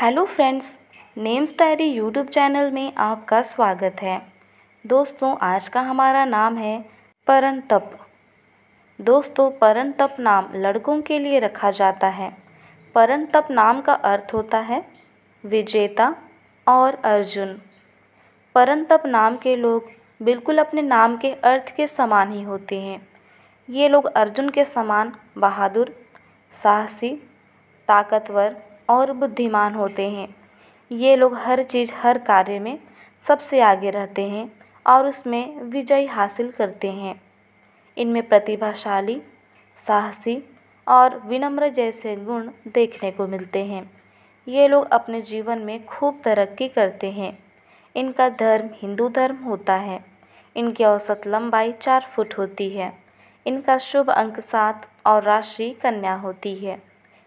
hello friends names diary YouTube channel में आपका स्वागत है दोस्तों आज का हमारा नाम है तप दोस्तों तप नाम लड़कों के लिए रखा जाता है तप नाम का अर्थ होता है विजेता और अर्जुन तप नाम के लोग बिल्कुल अपने नाम के अर्थ के समान ही होते हैं ये लोग अर्जुन के समान बहादुर साहसी ताकतवर और बुद्धिमान होते हैं ये लोग हर चीज़ हर कार्य में सबसे आगे रहते हैं और उसमें विजय हासिल करते हैं इनमें प्रतिभाशाली साहसी और विनम्र जैसे गुण देखने को मिलते हैं ये लोग अपने जीवन में खूब तरक्की करते हैं इनका धर्म हिंदू धर्म होता है इनकी औसत लंबाई चार फुट होती है इनका शुभ अंक सात और राशि कन्या होती है